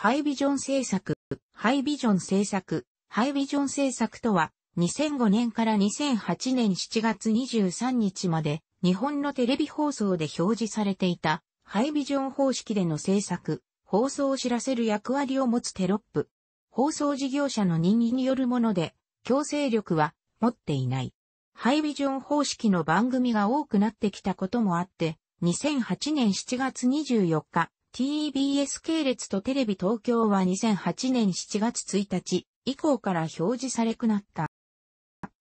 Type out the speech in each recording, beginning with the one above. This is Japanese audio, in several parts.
ハイビジョン政策、ハイビジョン政策、ハイビジョン政策とは、2005年から2008年7月23日まで、日本のテレビ放送で表示されていた、ハイビジョン方式での制作、放送を知らせる役割を持つテロップ。放送事業者の任意によるもので、強制力は持っていない。ハイビジョン方式の番組が多くなってきたこともあって、2008年7月24日、TBS 系列とテレビ東京は2008年7月1日以降から表示されくなった。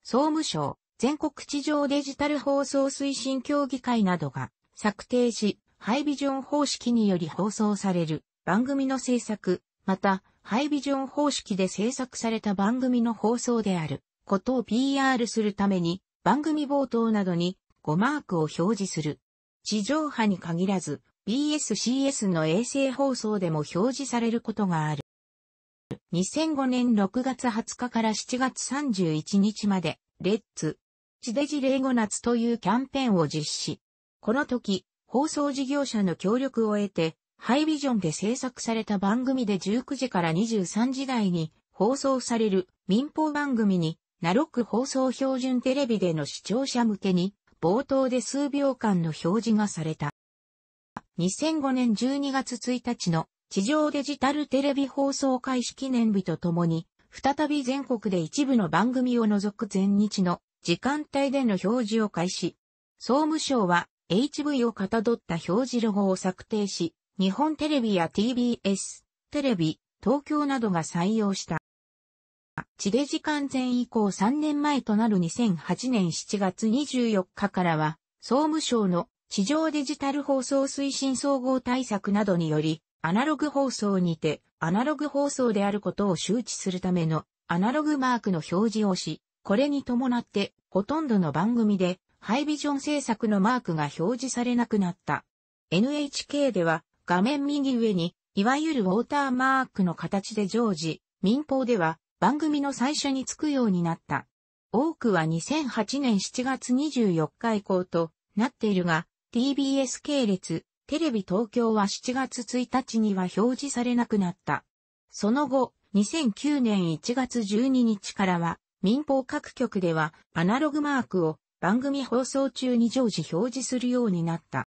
総務省、全国地上デジタル放送推進協議会などが策定し、ハイビジョン方式により放送される番組の制作、また、ハイビジョン方式で制作された番組の放送であることを PR するために番組冒頭などに5マークを表示する。地上波に限らず、BSCS の衛星放送でも表示されることがある。2005年6月20日から7月31日まで、レッツ、地デジレーゴナツというキャンペーンを実施。この時、放送事業者の協力を得て、ハイビジョンで制作された番組で19時から23時台に放送される民放番組に、ナロック放送標準テレビでの視聴者向けに、冒頭で数秒間の表示がされた。2005年12月1日の地上デジタルテレビ放送開始記念日とともに、再び全国で一部の番組を除く全日の時間帯での表示を開始。総務省は HV をかたどった表示ロゴを策定し、日本テレビや TBS、テレビ、東京などが採用した。地デジ完全以降3年前となる2008年7月24日からは、総務省の地上デジタル放送推進総合対策などにより、アナログ放送にて、アナログ放送であることを周知するための、アナログマークの表示をし、これに伴って、ほとんどの番組で、ハイビジョン制作のマークが表示されなくなった。NHK では、画面右上に、いわゆるウォーターマークの形で常時、民放では、番組の最初につくようになった。多くは2008年7月24日以降となっているが、TBS 系列、テレビ東京は7月1日には表示されなくなった。その後、2009年1月12日からは、民放各局ではアナログマークを番組放送中に常時表示するようになった。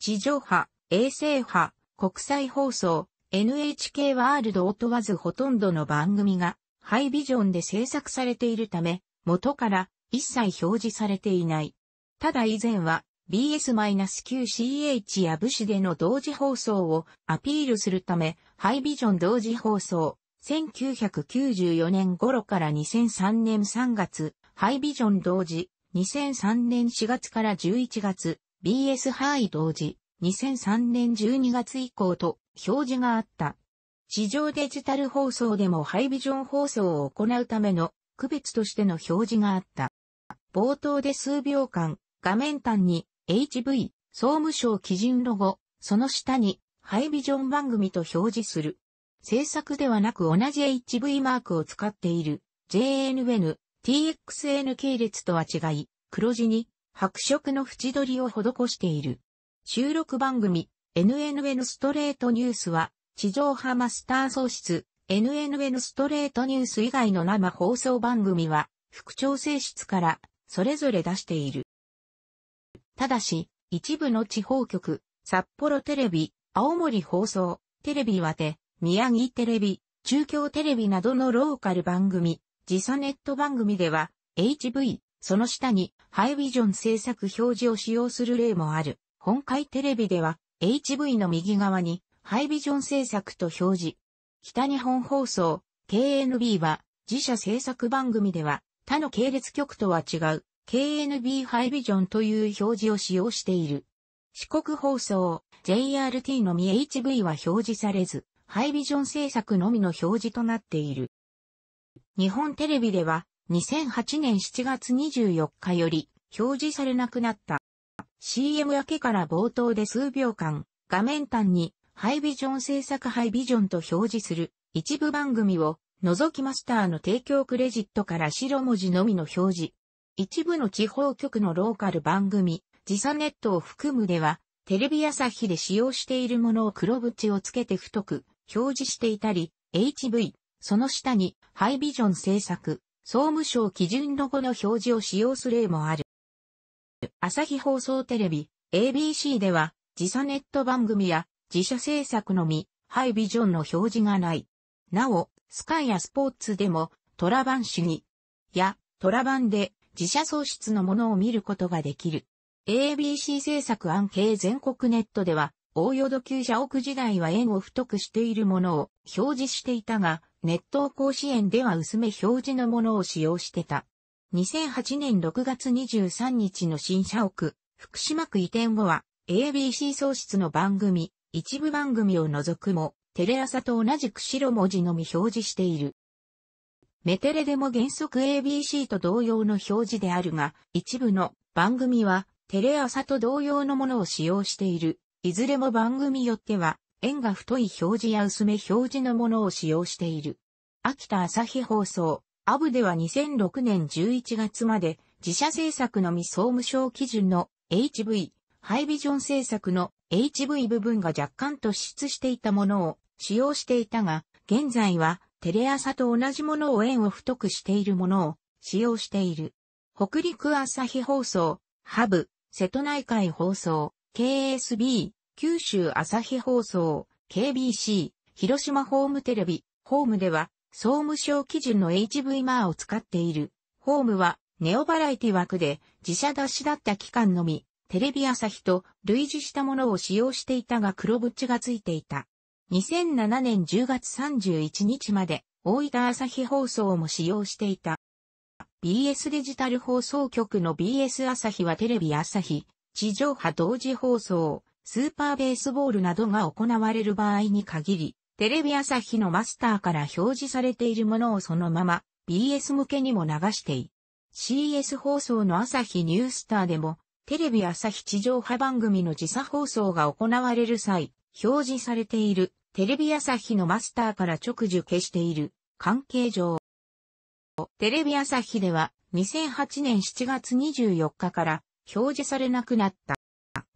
地上波、衛星波、国際放送、NHK ワールドを問わずほとんどの番組がハイビジョンで制作されているため、元から一切表示されていない。ただ以前は BS-9CH や武士での同時放送をアピールするため、ハイビジョン同時放送、1994年頃から2003年3月、ハイビジョン同時、2003年4月から11月、BS ハイ同時、2003年12月以降と表示があった。地上デジタル放送でもハイビジョン放送を行うための区別としての表示があった。冒頭で数秒間、画面端に HV、総務省基準ロゴ、その下に、ハイビジョン番組と表示する。制作ではなく同じ HV マークを使っている JNN、TXN 系列とは違い、黒字に白色の縁取りを施している。収録番組 NNN ストレートニュースは地上波マスター喪失 NNN ストレートニュース以外の生放送番組は副調整室からそれぞれ出している。ただし、一部の地方局、札幌テレビ、青森放送、テレビはて、宮城テレビ、中京テレビなどのローカル番組、時差ネット番組では、HV、その下に、ハイビジョン制作表示を使用する例もある。本会テレビでは、HV の右側に、ハイビジョン制作と表示。北日本放送、KNB は、自社制作番組では、他の系列局とは違う、KNB ハイビジョンという表示を使用している。四国放送、JRT のみ HV は表示されず、ハイビジョン制作のみの表示となっている。日本テレビでは、2008年7月24日より、表示されなくなった。CM 明けから冒頭で数秒間、画面端に、ハイビジョン制作ハイビジョンと表示する、一部番組を、覗きマスターの提供クレジットから白文字のみの表示一部の地方局のローカル番組、時差ネットを含むでは、テレビ朝日で使用しているものを黒縁をつけて太く表示していたり、HV、その下にハイビジョン制作、総務省基準ロゴの表示を使用する例もある。朝日放送テレビ、ABC では、時差ネット番組や自社制作のみ、ハイビジョンの表示がない。なお、スカイやスポーツでも、トラバン主義やトラバンで自社創出のものを見ることができる。ABC 制作案系全国ネットでは、大淀旧社屋時代は円を太くしているものを表示していたが、熱湯甲子園では薄め表示のものを使用してた。2008年6月23日の新社屋、福島区移転後は、ABC 創出の番組、一部番組を除くも、テレ朝と同じく白文字のみ表示している。メテレでも原則 ABC と同様の表示であるが、一部の番組はテレ朝と同様のものを使用している。いずれも番組よっては、円が太い表示や薄め表示のものを使用している。秋田朝日放送、アブでは2006年11月まで自社制作のみ総務省基準の HV、ハイビジョン制作の HV 部分が若干突出していたものを使用していたが、現在はテレ朝と同じものを円を太くしているものを使用している。北陸朝日放送、ハブ、瀬戸内海放送、KSB、九州朝日放送、KBC、広島ホームテレビ、ホームでは、総務省基準の HV マーを使っている。ホームは、ネオバラエティ枠で、自社出しだった期間のみ、テレビ朝日と類似したものを使用していたが黒縁がついていた。2007年10月31日まで大分朝日放送も使用していた。BS デジタル放送局の BS 朝日はテレビ朝日、地上波同時放送、スーパーベースボールなどが行われる場合に限り、テレビ朝日のマスターから表示されているものをそのまま BS 向けにも流してい。CS 放送の朝日ニュースターでもテレビ朝日地上波番組の時差放送が行われる際、表示されているテレビ朝日のマスターから直受けしている関係上。テレビ朝日では2008年7月24日から表示されなくなった。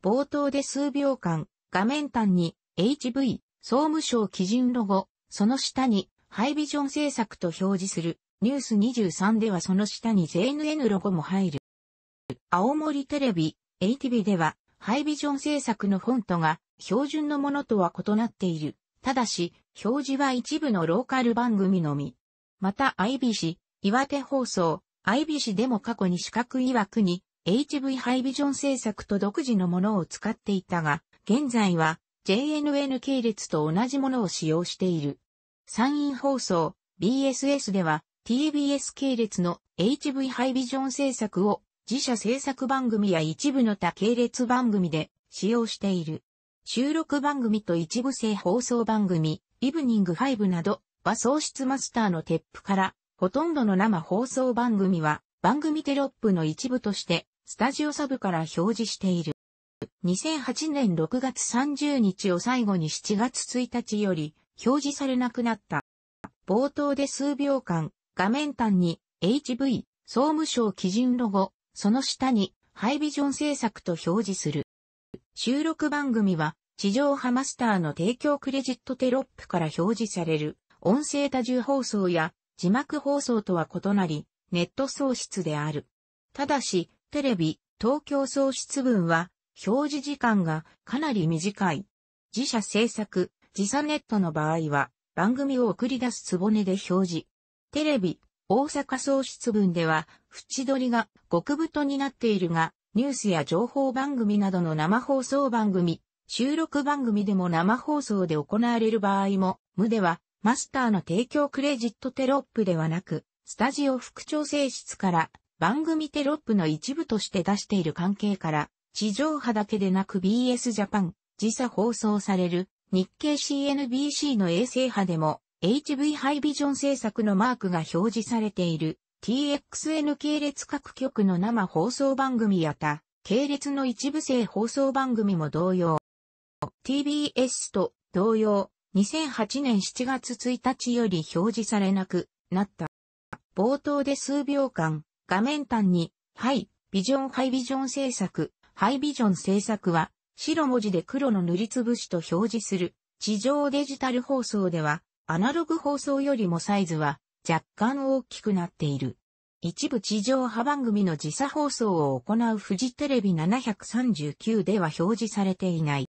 冒頭で数秒間画面端に HV 総務省基準ロゴ、その下にハイビジョン制作と表示するニュース23ではその下に JNN ロゴも入る。青森テレビ、ATV ではハイビジョン制作のフォントが標準のものとは異なっている。ただし、表示は一部のローカル番組のみ。また、IBC、岩手放送、IBC でも過去に四角曰くに、HV ハイビジョン制作と独自のものを使っていたが、現在は JNN 系列と同じものを使用している。山陰放送 BSS では TBS 系列の HV ハイビジョン制作を自社制作番組や一部の他系列番組で使用している。収録番組と一部制放送番組、イブニングファイブなどは喪失マスターの鉄プから、ほとんどの生放送番組は番組テロップの一部として、スタジオサブから表示している。2008年6月30日を最後に7月1日より表示されなくなった。冒頭で数秒間、画面端に HV、総務省基準ロゴ、その下にハイビジョン制作と表示する。収録番組は地上波マスターの提供クレジットテロップから表示される音声多重放送や字幕放送とは異なり、ネット喪失である。ただし、テレビ、東京喪失分は、表示時間がかなり短い。自社制作、自社ネットの場合は、番組を送り出すつぼねで表示。テレビ、大阪喪失分では、縁取りが極太になっているが、ニュースや情報番組などの生放送番組、収録番組でも生放送で行われる場合も、無では、マスターの提供クレジットテロップではなく、スタジオ副調整室から番組テロップの一部として出している関係から、地上波だけでなく BS ジャパン、時差放送される日経 CNBC の衛星波でも HV ハイビジョン制作のマークが表示されている TXN 系列各局の生放送番組や他、系列の一部制放送番組も同様、TBS と同様、2008年7月1日より表示されなくなった。冒頭で数秒間、画面端に、ハイ、ビジョンハイビジョン制作、ハイビジョン制作は、白文字で黒の塗りつぶしと表示する。地上デジタル放送では、アナログ放送よりもサイズは若干大きくなっている。一部地上波番組の時差放送を行うフジテレビ739では表示されていない。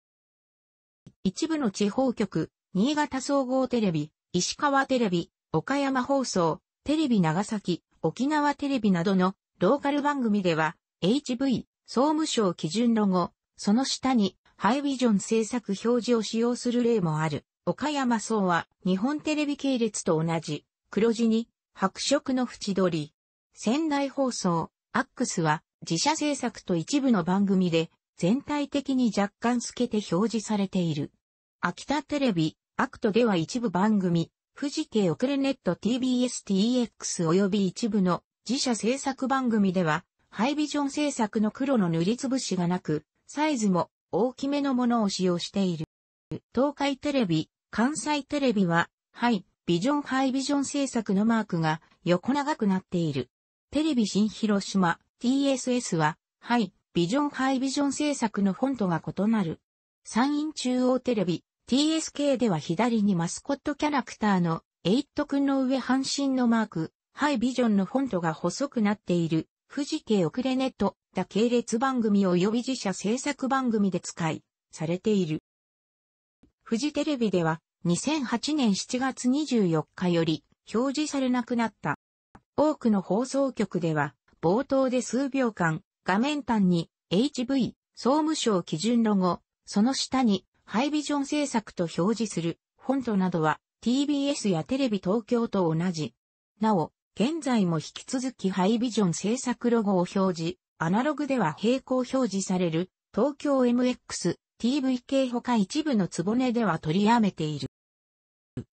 一部の地方局、新潟総合テレビ、石川テレビ、岡山放送、テレビ長崎、沖縄テレビなどのローカル番組では、HV、総務省基準ロゴ、その下に、ハイビジョン制作表示を使用する例もある。岡山総は、日本テレビ系列と同じ、黒字に、白色の縁取り。仙台放送、アックスは、自社制作と一部の番組で、全体的に若干透けて表示されている。秋田テレビ、アクトでは一部番組、富士系遅れネット TBS TX 及び一部の自社制作番組では、ハイビジョン制作の黒の塗りつぶしがなく、サイズも大きめのものを使用している。東海テレビ、関西テレビは、ハイ、ビジョンハイビジョン制作のマークが横長くなっている。テレビ新広島、TSS は、ハイ、ビジョンハイビジョン制作のフォントが異なる。山陰中央テレビ、TSK では左にマスコットキャラクターのエイット君の上半身のマーク、ハイビジョンのフォントが細くなっている、富士系遅れネット、だ系列番組及び自社制作番組で使い、されている。富士テレビでは、2008年7月24日より表示されなくなった。多くの放送局では、冒頭で数秒間、画面端に HV 総務省基準ロゴ、その下にハイビジョン制作と表示するフォントなどは TBS やテレビ東京と同じ。なお、現在も引き続きハイビジョン制作ロゴを表示、アナログでは並行表示される東京 MX、TVK 他一部のつぼねでは取りやめている。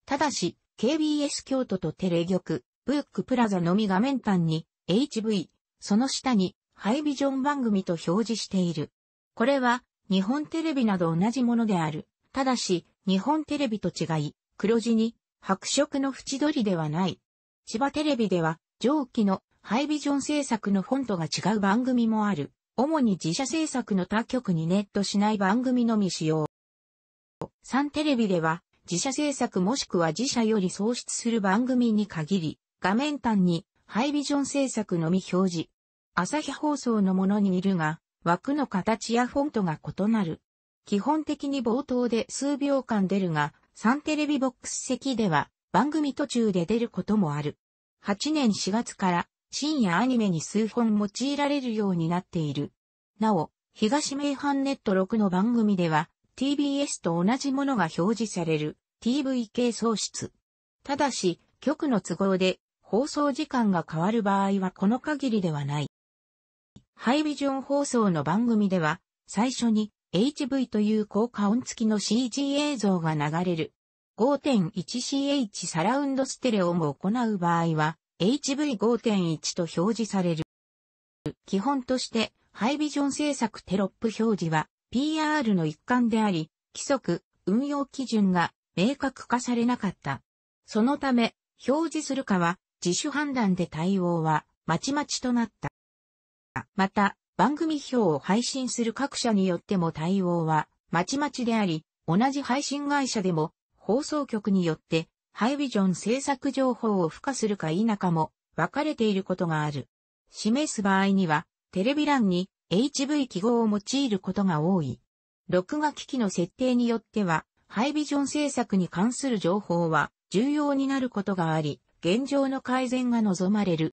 ただし、KBS 京都とテレ局、ブックプラザのみ画面端に HV、その下にハイビジョン番組と表示している。これは日本テレビなど同じものである。ただし、日本テレビと違い、黒字に白色の縁取りではない。千葉テレビでは上記のハイビジョン制作のフォントが違う番組もある。主に自社制作の他局にネットしない番組のみ使用。3テレビでは自社制作もしくは自社より創出する番組に限り、画面端にハイビジョン制作のみ表示、朝日放送のものにいるが、枠の形やフォントが異なる。基本的に冒頭で数秒間出るが、サンテレビボックス席では番組途中で出ることもある。8年4月から深夜アニメに数本用いられるようになっている。なお、東名阪ネット6の番組では TBS と同じものが表示される TVK 喪失。ただし、局の都合で放送時間が変わる場合はこの限りではない。ハイビジョン放送の番組では、最初に HV という効果音付きの CG 映像が流れる。5.1CH サラウンドステレオも行う場合は、HV5.1 と表示される。基本として、ハイビジョン制作テロップ表示は PR の一環であり、規則、運用基準が明確化されなかった。そのため、表示するかは自主判断で対応はまちまちとなった。また、番組表を配信する各社によっても対応は、まちまちであり、同じ配信会社でも、放送局によって、ハイビジョン制作情報を付加するか否かも、分かれていることがある。示す場合には、テレビ欄に HV 記号を用いることが多い。録画機器の設定によっては、ハイビジョン制作に関する情報は重要になることがあり、現状の改善が望まれる。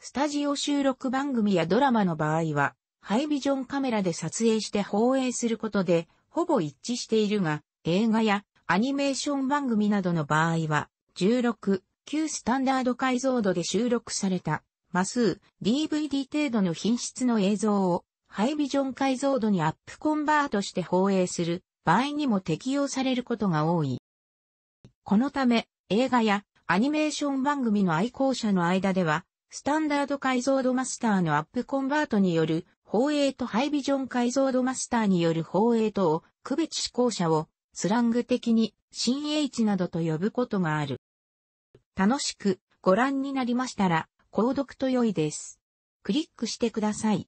スタジオ収録番組やドラマの場合は、ハイビジョンカメラで撮影して放映することで、ほぼ一致しているが、映画やアニメーション番組などの場合は、16、旧スタンダード解像度で収録された、マ数、DVD 程度の品質の映像を、ハイビジョン解像度にアップコンバートして放映する場合にも適用されることが多い。このため、映画やアニメーション番組の愛好者の間では、スタンダード解像度マスターのアップコンバートによる放映とハイビジョン解像度マスターによる放映とを区別指向者をスラング的に新 H などと呼ぶことがある。楽しくご覧になりましたら購読と良いです。クリックしてください。